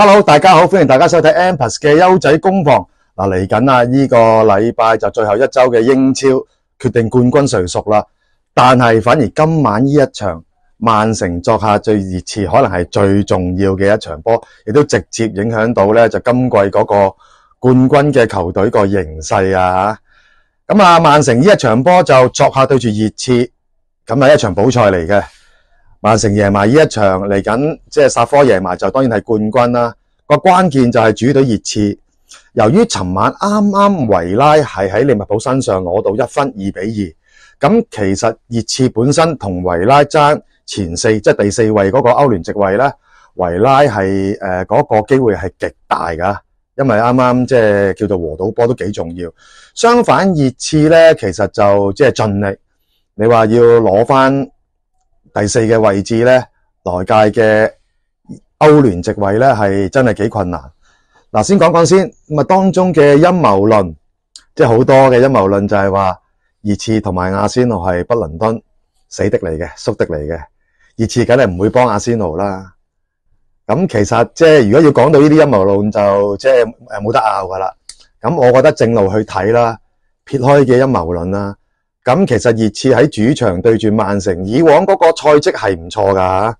Hello，大家好，欢迎大家收睇 Empress 嘅优仔攻防。嗱，嚟紧啊！呢个礼拜就最后一周嘅英超决定冠军谁属啦。但系反而今晚呢一场曼城作下最热刺，可能系最重要嘅一场波，亦都直接影响到咧就今季嗰个冠军嘅球队个形势啊。咁啊，曼城呢一场波就作下对住热刺，咁系一场补赛嚟嘅。曼城赢埋呢一场嚟紧，即系萨科赢埋就当然系冠军啦。个关键就系主队热刺。由于寻晚啱啱维拉系喺利物浦身上攞到一分二比二，咁其实热刺本身同维拉争前四，即系第四位嗰个欧联席位咧，维拉系诶嗰个机会系极大噶，因为啱啱即系叫做和到波都几重要。相反，热刺咧其实就即系尽力，你话要攞翻。第四嘅位置咧，外界嘅欧联席位咧系真系几困难。嗱，先讲讲先，咁啊当中嘅阴谋论，即系好多嘅阴谋论就系话热刺同埋阿仙奴系不伦敦死敌嚟嘅，宿敌嚟嘅。热刺梗系唔会帮阿仙奴啦。咁其实即系如果要讲到呢啲阴谋论就即系诶冇得拗噶啦。咁我觉得正路去睇啦，撇开嘅阴谋论啦。咁其实热刺喺主场对住曼城，以往嗰个赛绩系唔错噶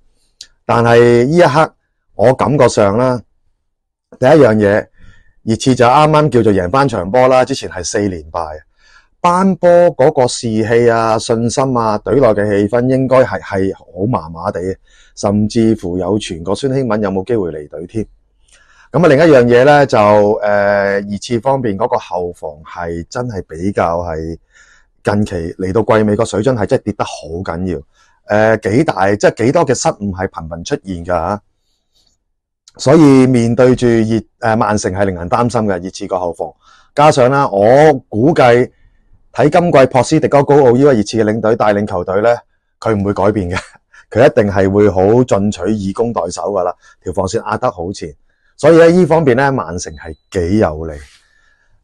但系呢一刻我感觉上啦，第一样嘢热刺就啱啱叫做赢翻场波啦。之前系四连败，班波嗰个士气啊、信心啊、队内嘅气氛应该系系好麻麻地，甚至乎有传郭宣兴文有冇机会离队添。咁啊，另一样嘢呢，就诶，热刺方面嗰个后防系真系比较系。近期嚟到季尾个水准系真系跌得好紧要，诶几大即系几多嘅失误系频频出现噶吓，所以面对住热诶曼城系令人担心嘅热刺个后防，加上啦，我估计睇今季珀斯迪哥高奥呢位热刺嘅领队带领球队咧，佢唔会改变嘅，佢一定系会好进取以攻代守噶啦，条防线压得好前，所以喺呢方面咧曼城系几有利。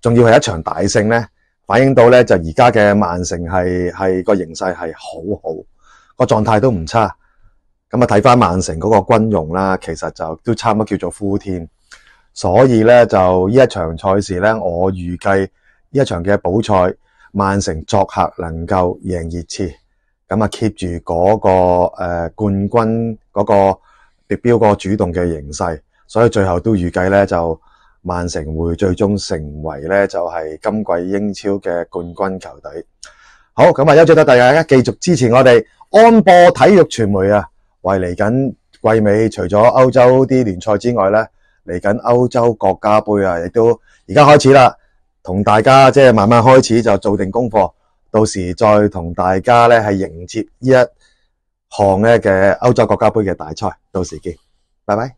仲要系一场大胜咧，反映到咧就而家嘅曼城系系个形势系好好，个状态都唔差。咁啊睇翻曼城嗰个军容啦，其实就都差唔多叫做呼天。所以咧就呢一场赛事咧，我预计呢一场嘅補赛，曼城作客能够赢热刺。咁啊 keep 住嗰个诶冠军嗰个目标个主动嘅形势，所以最后都预计咧就。曼城会最终成为咧就系今季英超嘅冠军球队。好咁啊，多谢大家继续支持我哋安播体育传媒啊！为嚟紧季尾，除咗欧洲啲联赛之外咧，嚟紧欧洲国家杯啊，亦都而家开始啦，同大家即系慢慢开始就做定功课，到时再同大家咧系迎接呢一项咧嘅欧洲国家杯嘅大赛。到时见，拜拜。